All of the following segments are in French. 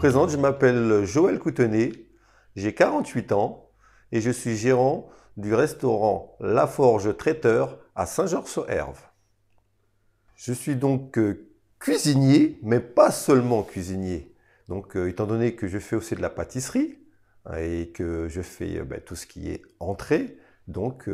présente, je m'appelle Joël Coutenay, j'ai 48 ans et je suis gérant du restaurant La Forge Traiteur à Saint-Georges-sur-Herve. Je suis donc euh, cuisinier, mais pas seulement cuisinier. Donc, euh, étant donné que je fais aussi de la pâtisserie hein, et que je fais euh, bah, tout ce qui est entrée, donc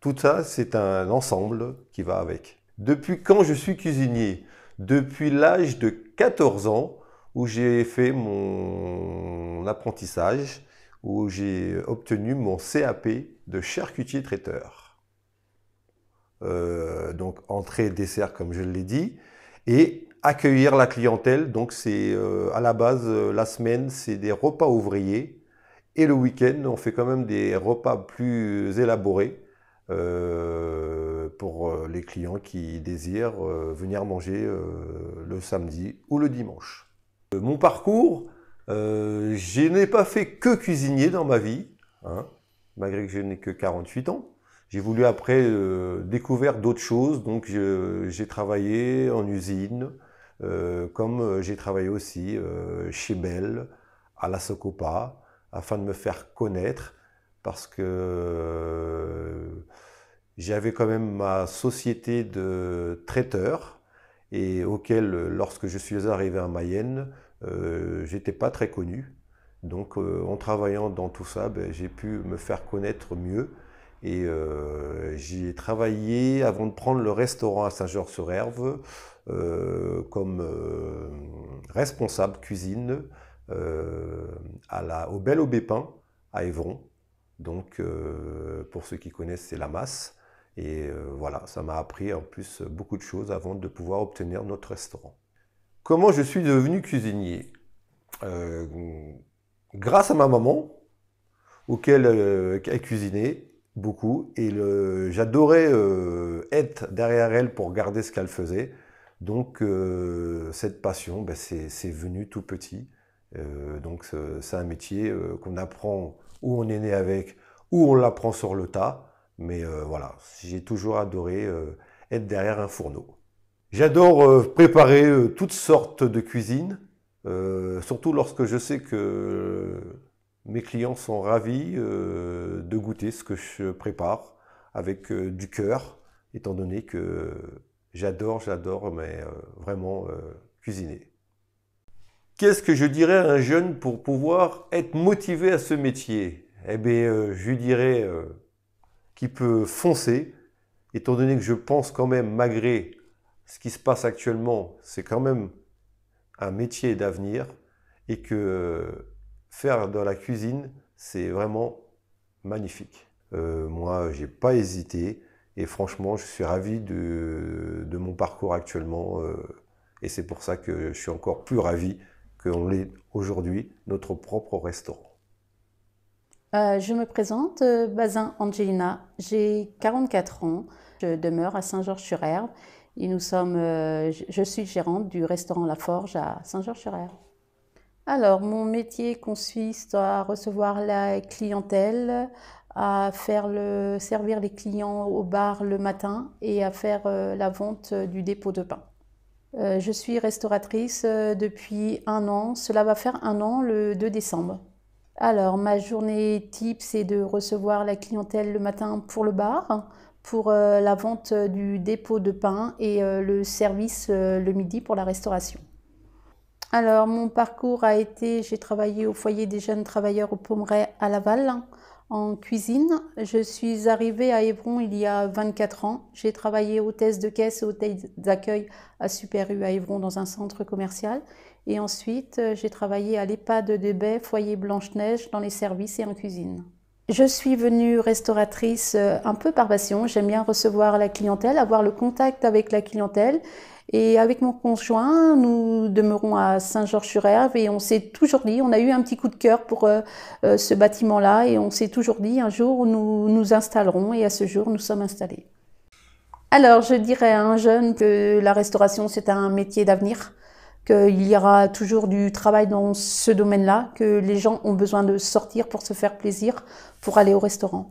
tout ça, c'est un ensemble qui va avec. Depuis quand je suis cuisinier Depuis l'âge de 14 ans, où j'ai fait mon apprentissage, où j'ai obtenu mon CAP de charcutier traiteur. Euh, donc entrée, dessert, comme je l'ai dit, et accueillir la clientèle. Donc c'est euh, à la base euh, la semaine, c'est des repas ouvriers, et le week-end, on fait quand même des repas plus élaborés. pour les clients qui désirent venir manger le samedi ou le dimanche. Euh, mon parcours, euh, je n'ai pas fait que cuisinier dans ma vie, hein, malgré que je n'ai que 48 ans. J'ai voulu après euh, découvrir d'autres choses, donc j'ai travaillé en usine, comme j'ai travaillé aussi chez Bell, à la Socopa, afin de me faire connaître, parce que j'avais quand même ma société de traiteur et auquel, euh, lorsque je suis arrivé à Mayenne, euh, j'étais pas très connu. Donc euh, en travaillant dans tout ça, ben, j'ai pu me faire connaître mieux. Et j'ai travaillé avant de prendre le restaurant à saint georges sur erve comme responsable cuisine à la, au Bel Aubépin à Évron. Donc pour ceux qui connaissent, c'est la masse. Et euh, voilà, ça m'a appris en plus beaucoup de choses avant de pouvoir obtenir notre restaurant. Comment je suis devenu cuisinier euh, Grâce à ma maman, auquel elle euh, cuisinait beaucoup, et j'adorais être derrière elle pour regarder ce qu'elle faisait. Donc cette passion, ben, c'est venu tout petit. donc c'est un métier qu'on apprend où on est né avec, où on l'apprend sur le tas. Mais euh, voilà, j'ai toujours adoré euh, être derrière un fourneau. J'adore euh, préparer toutes sortes de cuisines, surtout lorsque je sais que mes clients sont ravis de goûter ce que je prépare avec du cœur, étant donné que j'adore, j'adore, mais vraiment cuisiner. Qu'est-ce que je dirais à un jeune pour pouvoir être motivé à ce métier Eh bien, je lui dirais qui peut foncer, étant donné que je pense quand même, malgré ce qui se passe actuellement, c'est quand même un métier d'avenir et que euh, faire dans la cuisine, c'est vraiment magnifique. Euh, moi, j'ai pas hésité et franchement, je suis ravi de, mon parcours actuellement euh. et c'est pour ça que je suis encore plus ravi qu'on ait aujourd'hui, notre propre restaurant. Euh, je me présente, euh, Bazin Angelina. J'ai 44 ans. Je demeure à Saint-Georges-sur-Herbe et nous sommes, euh, je suis gérante du restaurant La Forge à Saint-Georges-sur-Herbe. Alors, mon métier consiste à recevoir la clientèle, à faire servir les clients au bar le matin et à faire la vente du dépôt de pain. je suis restauratrice depuis un an. Cela va faire un an le 2 décembre. Alors, ma journée type, c'est de recevoir la clientèle le matin pour le bar, pour euh, la vente euh, du dépôt de pain et euh, le service le midi pour la restauration. Alors, mon parcours a été, j'ai travaillé au foyer des jeunes travailleurs au Pomeray à Laval en cuisine. Je suis arrivée à Évron il y a 24 ans. J'ai travaillé hôtesse de caisse et hôtesse d'accueil à Super U à Évron dans un centre commercial. Et ensuite, euh, j'ai travaillé à l'EHPAD de Baie, foyer Blanche-Neige, dans les services et en cuisine. Je suis venue restauratrice euh, un peu par passion. J'aime bien recevoir la clientèle, avoir le contact avec la clientèle et avec mon conjoint, nous demeurons à saint georges sur ève et on s'est toujours dit, on a eu un petit coup de cœur pour euh, euh, ce bâtiment-là et on s'est toujours dit, un jour, nous nous installerons et à ce jour, nous sommes installés. Alors, je dirais à un jeune que la restauration, c'est un métier d'avenir, qu'il y aura toujours du travail dans ce domaine-là, que les gens ont besoin de sortir pour se faire plaisir, pour aller au restaurant.